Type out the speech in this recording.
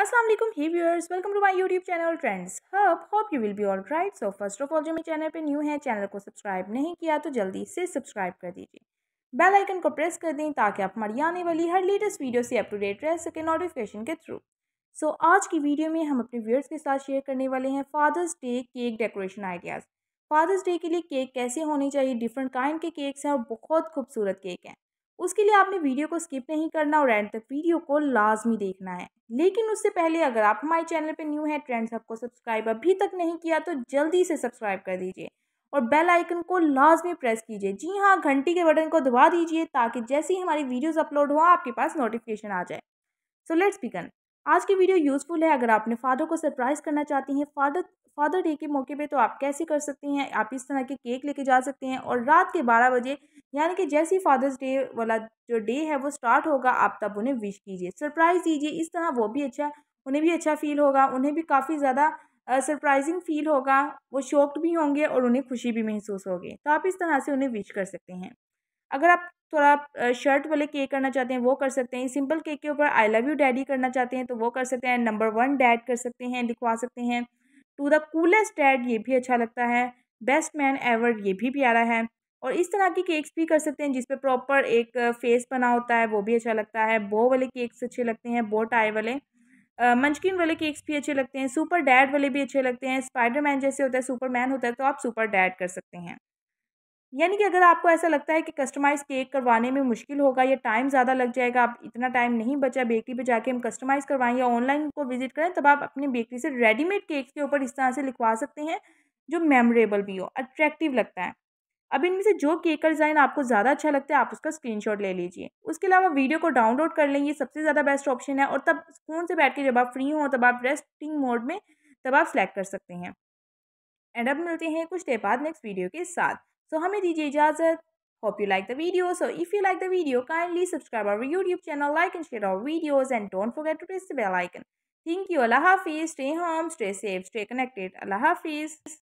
अस्सलाम वालेकुम hey viewers welcome to my YouTube channel trends hub hope you will be all right so first of all जो मेरे channel पे new है channel को subscribe नहीं किया तो जल्दी से सब्सक्राइब कर दीजिए बेल आइकन को प्रेस कर दें ताकि आप हमारी आने वाली हर लेटेस्ट वीडियो से अप टू डेट रह सकें नोटिफिकेशन के थ्रू सो so, आज की वीडियो में हम अपने व्यूअर्स के साथ शेयर करने वाले हैं Father's Day cake decoration ideas Father's Day के लिए केक कैसे होने चाहिए डिफरेंट काइंड के केक्स हैं और बहुत खूबसूरत केक हैं उसके लिए आपने वीडियो को स्किप नहीं करना और एंड तक वीडियो को लाजमी देखना है लेकिन उससे पहले अगर आप हमारे चैनल पर न्यू है ट्रेंड्स आपको सब्सक्राइब अभी तक नहीं किया तो जल्दी से सब्सक्राइब कर दीजिए और बेल आइकन को लाजमी प्रेस कीजिए जी हाँ घंटी के बटन को दबा दीजिए ताकि जैसे ही हमारी वीडियोस अपलोड हों आपके पास नोटिफिकेशन आ जाए सो लेट्स बिगन आज की वीडियो यूज़फुल है अगर आपने फादर को सरप्राइज़ करना चाहती हैं फादर फादर डे के मौके पे तो आप कैसे कर सकते हैं आप इस तरह के केक लेके जा सकते हैं और रात के बारह बजे यानी कि जैसे ही फादर्स डे वाला जो डे है वो स्टार्ट होगा आप तब उन्हें विश कीजिए सरप्राइज़ दीजिए इस तरह वो भी अच्छा उन्हें भी अच्छा फील होगा उन्हें भी काफ़ी ज़्यादा सरप्राइजिंग फील होगा वो शॉक्ड भी होंगे और उन्हें खुशी भी महसूस होगी तो आप इस तरह से उन्हें विश कर सकते हैं अगर आप थोड़ा शर्ट वाले केक करना चाहते हैं वो कर सकते हैं सिंपल केक के ऊपर आई लव यू डैडी करना चाहते हैं तो वो कर सकते हैं नंबर वन डैड कर सकते हैं लिखवा सकते हैं टू द कूलेस्ट डैड ये भी अच्छा लगता है बेस्ट मैन एवर ये भी प्यारा है और इस तरह के केक्स भी कर सकते हैं जिसपे प्रॉपर एक फेस बना होता है वो भी अच्छा लगता है बो वाले केक्स अच्छे लगते हैं बो टाई वाले मंचकिन वाले केक्स भी अच्छे लगते हैं सुपर डैड वाले भी अच्छे लगते हैं स्पाइडर मैन जैसे होता है सुपरमैन होता है तो आप सुपर डैड कर सकते हैं यानी कि अगर आपको ऐसा लगता है कि कस्टमाइज़ केक करवाने में मुश्किल होगा या टाइम ज़्यादा लग जाएगा आप इतना टाइम नहीं बचा बेकरी पे जाके हम कस्टमाइज़ करवाएं या ऑनलाइन को विज़िट करें तब आप अपनी बेकरी से रेडीमेड केक्स के ऊपर इस तरह से लिखवा सकते हैं जो मेमोरेबल भी हो अट्रैक्टिव लगता है अब इनमें से जो केक का डिजाइन आपको ज्यादा अच्छा लगता है आप उसका स्क्रीनशॉट ले लीजिए उसके अलावा वीडियो को डाउनलोड कर लें ये सबसे ज्यादा बेस्ट ऑप्शन है और तब फोन से बैठ के जब आप फ्री हों तब आप रेस्टिंग मोड में तब आप सेलेक्ट कर सकते हैं एंड अब मिलते हैं कुछ देर बाद नेक्स्ट वीडियो के साथ सो हमें दीजिए इजाजत hope you like the video so if you like the video kindly subscribe our YouTube channel like and share our videos and don't forget to press the bell icon thank you अल्लाह हाफिज stay home stay safe stay connected अल्लाह हाफिज